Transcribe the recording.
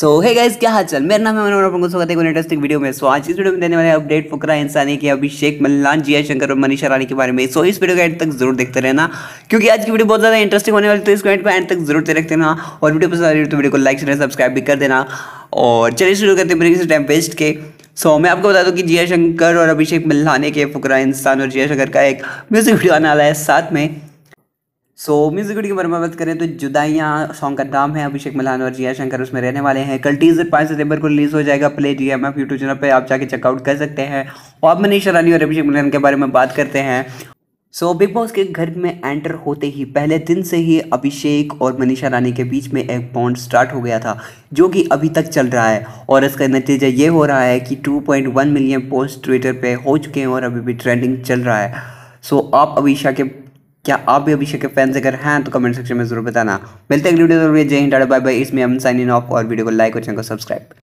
सो है गाइस क्या हाल चल मेरा नाम है मनोहर अपन को स्वागत है एक इंटरेस्टिंग वीडियो में सो आज इस वीडियो में देने वाले अपडेट फुकरा इंसानी के अभिषेक मल्लान जिया शंकर और मनीषा रानी के बारे में सो so, इस वीडियो को एंड तक जरूर देखते रहना क्योंकि आज की वीडियो बहुत ज़्यादा इंटरेस्टिंग होने वाली तो इस एंड को एंड तक जरूर देखते रहना और वीडियो पसंद आ रही तो वीडियो को लाइक शेयर सब्सक्राइब भी कर देना और चलिए शुरू करते हैं मेरे टाइम वेस्ट के सो मैं आपको बता दूँ कि जिया शंकर और अभिषेक मल्लाने के फुकरा इंसान और जिया शंकर का एक म्यूजिक वीडियो आने वाला है साथ में सो म्यूजिक वीडियो के बारे में बात करें तो जुदाइयाँ सॉन्ग का नाम है अभिषेक मलान और जिया शंकर उसमें रहने वाले हैं कल टीजर पाँच सितंबर को रिलीज हो जाएगा play G M F YouTube channel पर आप जाके चेकआउट कर सकते हैं और मनीष रानी और अभिषेक मलान के बारे में बात करते हैं सो so, बिग बॉस के घर में एंटर होते ही पहले दिन से ही अभिषेक और मनीषा रानी के बीच में एक बॉन्ड स्टार्ट हो गया था जो कि अभी तक चल रहा है और इसका नतीजा ये हो रहा है कि 2.1 मिलियन पोस्ट ट्विटर पे हो चुके हैं और अभी भी ट्रेंडिंग चल रहा है सो so, आप अभिषा के क्या आप भी अभिषेक के फैंस अगर हैं तो कमेंट सेक्शन में जरूर बताना मिलते हैं अगली वीडियो जय हिंद बाय बाय इसमें हम साइन इन ऑफ और वीडियो को लाइक और चैनल को सब्सक्राइब